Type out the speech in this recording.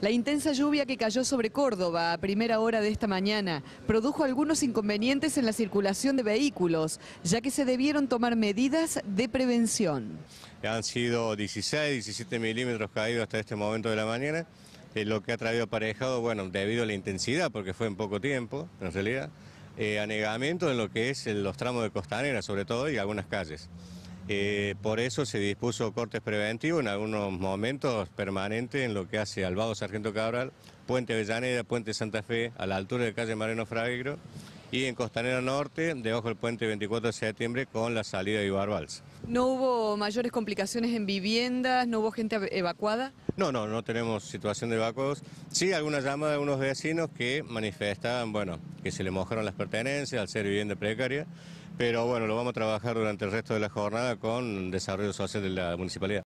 La intensa lluvia que cayó sobre Córdoba a primera hora de esta mañana produjo algunos inconvenientes en la circulación de vehículos, ya que se debieron tomar medidas de prevención. Han sido 16, 17 milímetros caídos hasta este momento de la mañana, eh, lo que ha traído aparejado, bueno, debido a la intensidad, porque fue en poco tiempo, en realidad, eh, anegamiento en lo que es eh, los tramos de costanera, sobre todo, y algunas calles. Eh, por eso se dispuso cortes preventivos en algunos momentos permanentes en lo que hace al Sargento Cabral, Puente Avellaneda, Puente Santa Fe, a la altura de calle Mariano Fragro y en Costanera Norte, debajo del puente 24 de septiembre, con la salida de Ibarbals. ¿No hubo mayores complicaciones en viviendas? ¿No hubo gente evacuada? No, no, no tenemos situación de evacuados. Sí, alguna llamada de unos vecinos que manifestaban, bueno, que se le mojaron las pertenencias al ser vivienda precaria, pero bueno, lo vamos a trabajar durante el resto de la jornada con desarrollo social de la municipalidad.